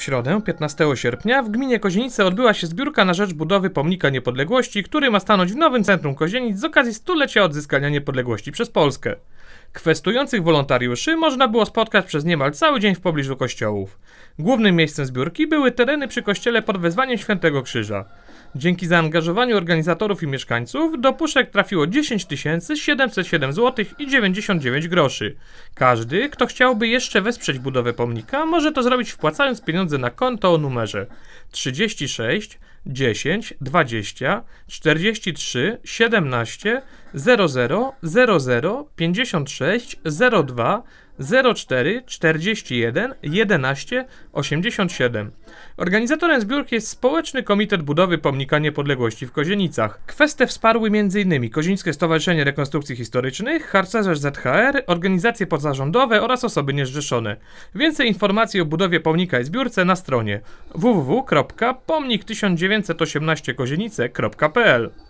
W środę, 15 sierpnia, w gminie Kozienice odbyła się zbiórka na rzecz budowy pomnika niepodległości, który ma stanąć w nowym centrum Kozienic z okazji stulecia odzyskania niepodległości przez Polskę. Kwestujących wolontariuszy można było spotkać przez niemal cały dzień w pobliżu kościołów. Głównym miejscem zbiórki były tereny przy kościele pod wezwaniem Świętego Krzyża. Dzięki zaangażowaniu organizatorów i mieszkańców do puszek trafiło 10 707 zł i 99 groszy. Każdy, kto chciałby jeszcze wesprzeć budowę pomnika, może to zrobić wpłacając pieniądze na konto o numerze 36 10 20 43 17 00 00 56 02 04 41 11 87. Organizatorem zbiórki jest Społeczny Komitet Budowy Pomnika Niepodległości w Kozienicach. Kwestie wsparły m.in. Kozińskie Stowarzyszenie Rekonstrukcji Historycznych, Harcerze ZHR, organizacje pozarządowe oraz osoby niezrzeszone. Więcej informacji o budowie pomnika i zbiórce na stronie www.pomnik1918kozienice.pl